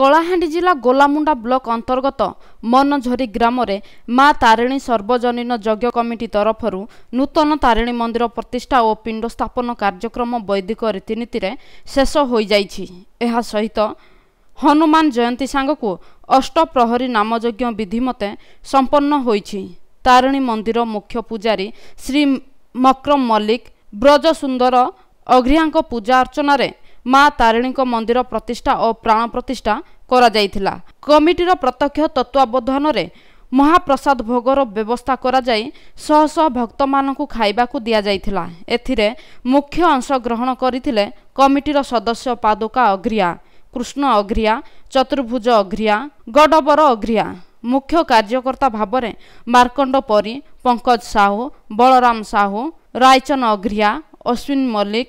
କଳାହାଣ୍ଡି ଜିଲ୍ଲା ଗୋଲାମୁଣ୍ଡା ବ୍ଲକ ଅନ୍ତର୍ଗତ ମନଝରୀ ଗ୍ରାମରେ ମା ତାରିଣୀ ସର୍ବଜନୀନ ଯଜ୍ଞ କମିଟି ତରଫରୁ ନୂତନ ତାରିଣୀ ମନ୍ଦିର ପ୍ରତିଷ୍ଠା ଓ ପିଣ୍ଡ ସ୍ଥାପନ କାର୍ଯ୍ୟକ୍ରମ ବୈଦିକ ରୀତିନୀତିରେ ଶେଷ ହୋଇଯାଇଛି ଏହା ସହିତ ହନୁମାନ ଜୟନ୍ତୀ ସାଙ୍ଗକୁ ଅଷ୍ଟପ୍ରହରୀ ନାମଯଜ୍ଞ ବିଧିମତେ ସମ୍ପନ୍ନ ହୋଇଛି ତାରିଣୀ ମନ୍ଦିର ମୁଖ୍ୟ ପୂଜାରୀ ଶ୍ରୀ ମକ୍ରମ ମଲ୍ଲିକ ବ୍ରଜସୁନ୍ଦର ଅଘ୍ରିଆଙ୍କ ପୂଜା ଅର୍ଚ୍ଚନାରେ ମା ତାରିଣୀଙ୍କ ମନ୍ଦିର ପ୍ରତିଷ୍ଠା ଓ ପ୍ରାଣ ପ୍ରତିଷ୍ଠା କରାଯାଇଥିଲା କମିଟିର ପ୍ରତ୍ୟକ୍ଷ ତତ୍ତ୍ୱାବଧାନରେ ମହାପ୍ରସାଦ ଭୋଗର ବ୍ୟବସ୍ଥା କରାଯାଇ ଶହ ଶହ ଭକ୍ତମାନଙ୍କୁ ଖାଇବାକୁ ଦିଆଯାଇଥିଲା ଏଥିରେ ମୁଖ୍ୟ ଅଂଶଗ୍ରହଣ କରିଥିଲେ କମିଟିର ସଦସ୍ୟ ପାଦୁକା ଅଗ୍ରିଆ କୃଷ୍ଣ ଅଗ୍ରିଆ ଚତୁର୍ଭୁଜ ଅଗ୍ରିଆ ଗଡ଼ବର ଅଗ୍ରିଆ ମୁଖ୍ୟ କାର୍ଯ୍ୟକର୍ତ୍ତା ଭାବରେ ମାର୍କଣ୍ଡ ପରି ପଙ୍କଜ ସାହୁ ବଳରାମ ସାହୁ ରାଇଚନ ଅଗ୍ରିଆ ଅଶ୍ୱିନ ମଲ୍ଲିକ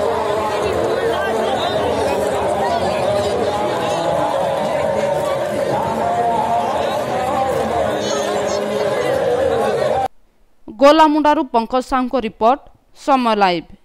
गोलामुण्डारु पंकज साहुको रिपोर्ट समलैभ